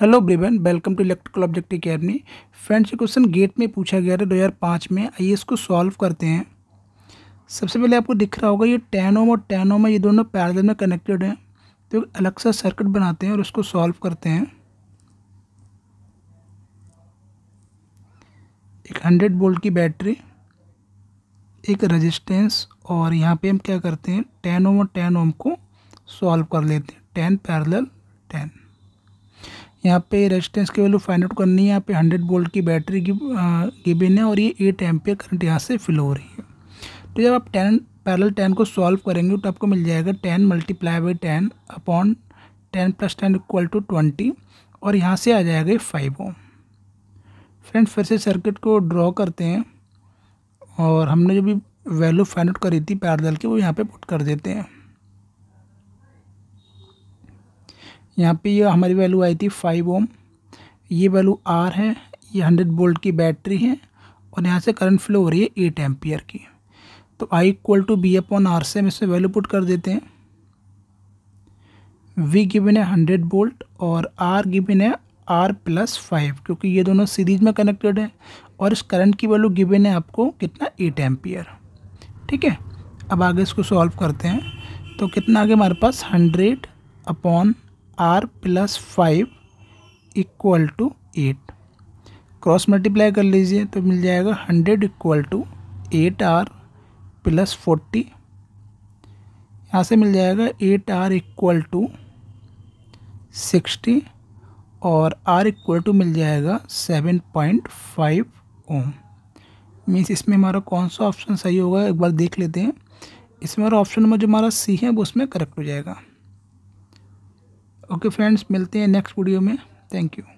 hello everyone welcome to electrical object academy friends question GATE में पूछा गया था दो हजार पाँच में आइए इसको सॉल्व करते हैं सबसे पहले आपको दिख रहा होगा ये टेन ओम और टेन ओम ये दोनों पैरेलल में कनेक्टेड हैं तो एक अलग सा सर्किट बनाते हैं और उसको सॉल्व करते हैं एक हंड्रेड वोल्ट की बैटरी एक रजिस्टेंस और यहाँ पर हम क्या करते हैं टेन ओम और टेन ओम को सॉल्व कर लेते हैं टेन पैरल टेन यहाँ पे रेजिस्टेंस की वैल्यू फाइंड आउट करनी है यहाँ पे हंड्रेड वोल्ट की बैटरी की गिबिन है और ये एट एम्पियर करंट यहाँ से फ्लो हो रही है तो जब आप टेन पैरल टेन को सॉल्व करेंगे तो आपको मिल जाएगा ten multiply by ten upon ten plus ten equal to twenty और यहाँ से आ जाएगा ये फाइव ओम फ्रेंड फिर से सर्किट को ड्रॉ करते हैं और हमने जो भी वैल्यू फाइंड आउट करी थी पैरल की वो यहाँ पर पुट कर देते हैं यहाँ पे ये हमारी वैल्यू आई थी फाइव ओम ये वैल्यू आर है ये हंड्रेड बोल्ट की बैटरी है और यहाँ से करंट फ्लो हो रही है एट एम्पियर की तो I equal to V upon R से हम इसमें वैल्यू पुट कर देते हैं वी गिवन है हंड्रेड बोल्ट और आर गिवन है आर प्लस फाइव क्योंकि ये दोनों सीरीज में कनेक्टेड है और इस करंट की वैल्यू गिवन है आपको कितना एट एम्पियर ठीक है अब आगे इसको सॉल्व करते हैं तो कितना आगे हमारे पास hundred upon R plus five equal to eight cross multiply कर लीजिए तो मिल जाएगा hundred equal to eight R plus forty यहाँ से मिल जाएगा eight R equal to sixty और आर इक्वल टू मिल जाएगा seven point five ohm means इसमें हमारा कौन सा ऑप्शन सही होगा एक बार देख लेते हैं इसमें हमारा ऑप्शन नंबर जो हमारा सी है वो उसमें करेक्ट हो जाएगा ओके फ्रेंड्स मिलते हैं नेक्स्ट वीडियो में थैंक यू